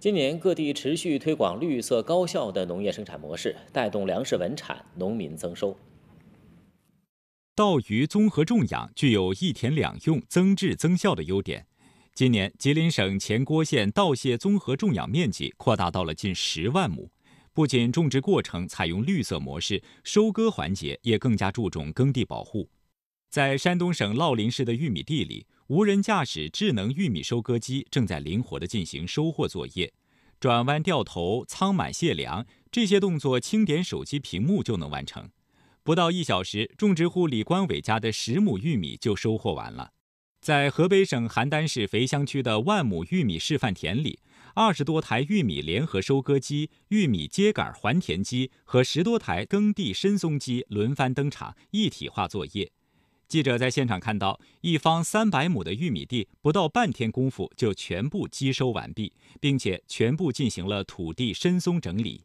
今年各地持续推广绿色高效的农业生产模式，带动粮食稳产、农民增收。稻鱼综合种养具有一田两用、增质增效的优点。今年吉林省前郭县稻蟹综合种养面积扩大到了近十万亩，不仅种植过程采用绿色模式，收割环节也更加注重耕地保护。在山东省乐陵市的玉米地里，无人驾驶智能玉米收割机正在灵活地进行收获作业，转弯、掉头、仓满卸粮，这些动作轻点手机屏幕就能完成。不到一小时，种植户李光伟家的十亩玉米就收获完了。在河北省邯郸市肥乡区的万亩玉米示范田里，二十多台玉米联合收割机、玉米秸秆还田机和十多台耕地深松机轮番登场，一体化作业。记者在现场看到，一方三百亩的玉米地，不到半天功夫就全部机收完毕，并且全部进行了土地深松整理。